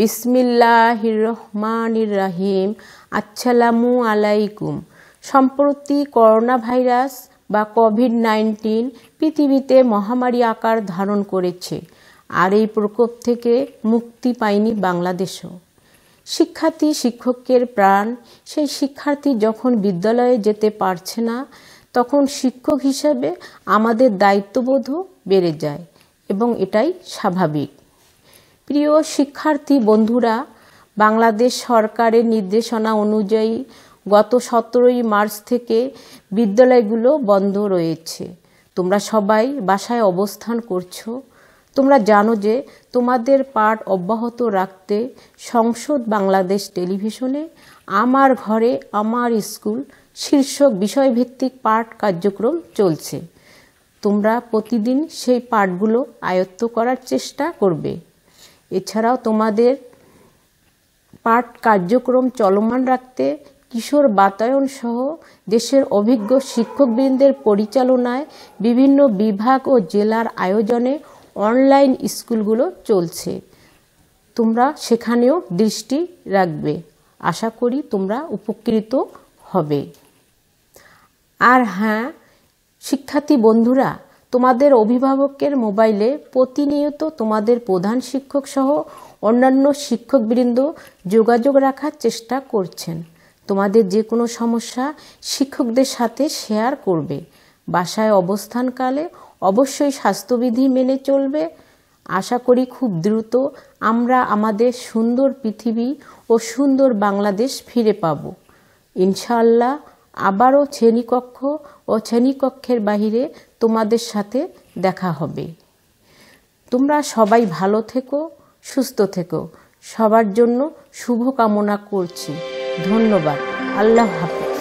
বিসমিল্লাহির রহমানির রাহিম আসসালামু আলাইকুম সম্প্রতি করোনা ভাইরাস বা কোভিড নাইন্টিন পৃথিবীতে মহামারী আকার ধারণ করেছে আর এই প্রকোপ থেকে মুক্তি পায়নি বাংলাদেশও শিক্ষার্থী শিক্ষকের প্রাণ সেই শিক্ষার্থী যখন বিদ্যালয়ে যেতে পারছে না তখন শিক্ষক হিসাবে আমাদের দায়িত্ববোধও বেড়ে যায় এবং এটাই স্বাভাবিক প্রিয় শিক্ষার্থী বন্ধুরা বাংলাদেশ সরকারের নির্দেশনা অনুযায়ী গত সতেরোই মার্চ থেকে বিদ্যালয়গুলো বন্ধ রয়েছে তোমরা সবাই বাসায় অবস্থান করছো তোমরা জানো যে তোমাদের পাঠ অব্যাহত রাখতে সংসদ বাংলাদেশ টেলিভিশনে আমার ঘরে আমার স্কুল শীর্ষক বিষয়ভিত্তিক পাঠ কার্যক্রম চলছে তোমরা প্রতিদিন সেই পাঠগুলো আয়ত্ত করার চেষ্টা করবে এছাড়াও তোমাদের পাঠ কার্যক্রম চলমান রাখতে কিশোর বাতায়ন সহ দেশের অভিজ্ঞ শিক্ষকবৃন্দের পরিচালনায় বিভিন্ন বিভাগ ও জেলার আয়োজনে অনলাইন স্কুলগুলো চলছে তোমরা সেখানেও দৃষ্টি রাখবে আশা করি তোমরা উপকৃত হবে আর হ্যাঁ শিক্ষার্থী বন্ধুরা তোমাদের অভিভাবকের মোবাইলে প্রতিনিয়ত তোমাদের প্রধান শিক্ষক সহ অন্যান্য শিক্ষকবৃন্দ যোগাযোগ রাখার চেষ্টা করছেন তোমাদের যে কোনো সমস্যা শিক্ষকদের সাথে শেয়ার করবে বাসায় অবস্থানকালে অবশ্যই স্বাস্থ্যবিধি মেনে চলবে আশা করি খুব দ্রুত আমরা আমাদের সুন্দর পৃথিবী ও সুন্দর বাংলাদেশ ফিরে পাব ইনশাআল্লাহ আবারও শ্রেণীকক্ষ ও শ্রেণীকক্ষের বাহিরে তোমাদের সাথে দেখা হবে তোমরা সবাই ভালো থেকো সুস্থ থেকো সবার জন্য শুভকামনা করছি ধন্যবাদ আল্লাহ হাফিজ